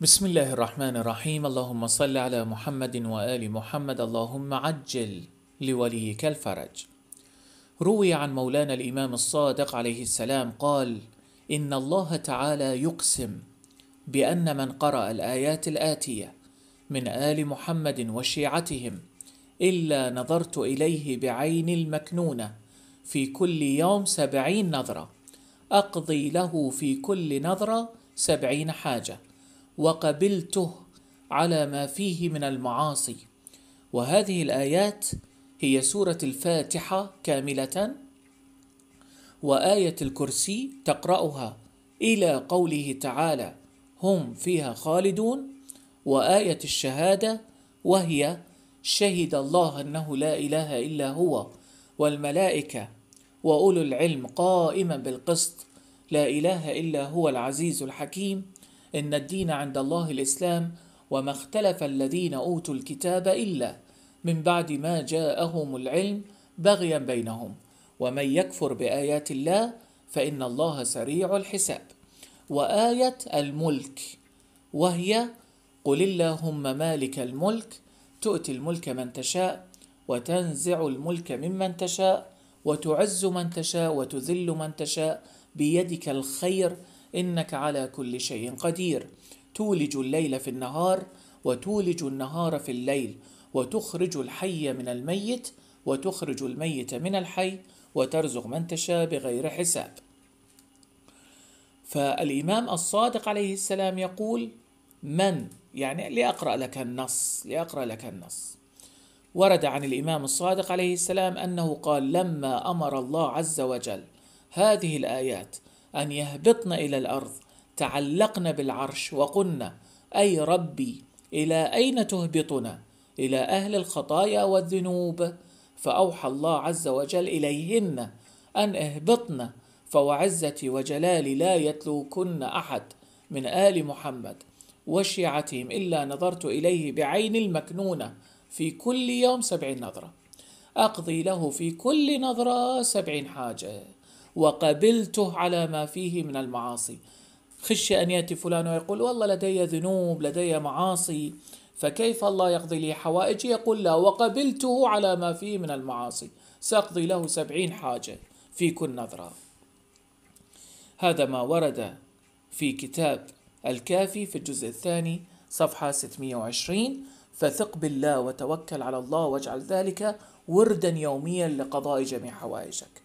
بسم الله الرحمن الرحيم اللهم صل على محمد وآل محمد اللهم عجل لوليك الفرج روي عن مولانا الإمام الصادق عليه السلام قال إن الله تعالى يقسم بأن من قرأ الآيات الآتية من آل محمد وشيعتهم إلا نظرت إليه بعين المكنونة في كل يوم سبعين نظرة أقضي له في كل نظرة سبعين حاجة وقبلته على ما فيه من المعاصي وهذه الايات هي سوره الفاتحه كامله وايه الكرسي تقراها الى قوله تعالى هم فيها خالدون وايه الشهاده وهي شهد الله انه لا اله الا هو والملائكه واولو العلم قائما بالقسط لا اله الا هو العزيز الحكيم إن الدين عند الله الإسلام وما اختلف الذين أوتوا الكتاب إلا من بعد ما جاءهم العلم بغيا بينهم ومن يكفر بآيات الله فإن الله سريع الحساب وآية الملك وهي قل اللهم مالك الملك تؤتي الملك من تشاء وتنزع الملك ممن تشاء وتعز من تشاء وتذل من تشاء بيدك الخير انك على كل شيء قدير تولج الليل في النهار وتولج النهار في الليل وتخرج الحي من الميت وتخرج الميت من الحي وترزق من تشاء بغير حساب فالامام الصادق عليه السلام يقول من يعني لاقرا لك النص لاقرا لك النص ورد عن الامام الصادق عليه السلام انه قال لما امر الله عز وجل هذه الايات أن يهبطن إلى الأرض تعلقن بالعرش وقلن أي ربي إلى أين تهبطنا إلى أهل الخطايا والذنوب فأوحى الله عز وجل إليهن أن اهبطن فوعزتي وجلالي لا يتلوكن أحد من آل محمد وشيعتهم إلا نظرت إليه بعين المكنونة في كل يوم سبعين نظرة أقضي له في كل نظرة سبعين حاجة وقبلته على ما فيه من المعاصي خشي أن يأتي فلان ويقول والله لدي ذنوب لدي معاصي فكيف الله يقضي لي حوائجي يقول لا وقبلته على ما فيه من المعاصي سأقضي له سبعين حاجة في كل نظرة هذا ما ورد في كتاب الكافي في الجزء الثاني صفحة 620 فثق بالله وتوكل على الله واجعل ذلك وردا يوميا لقضاء جميع حوائجك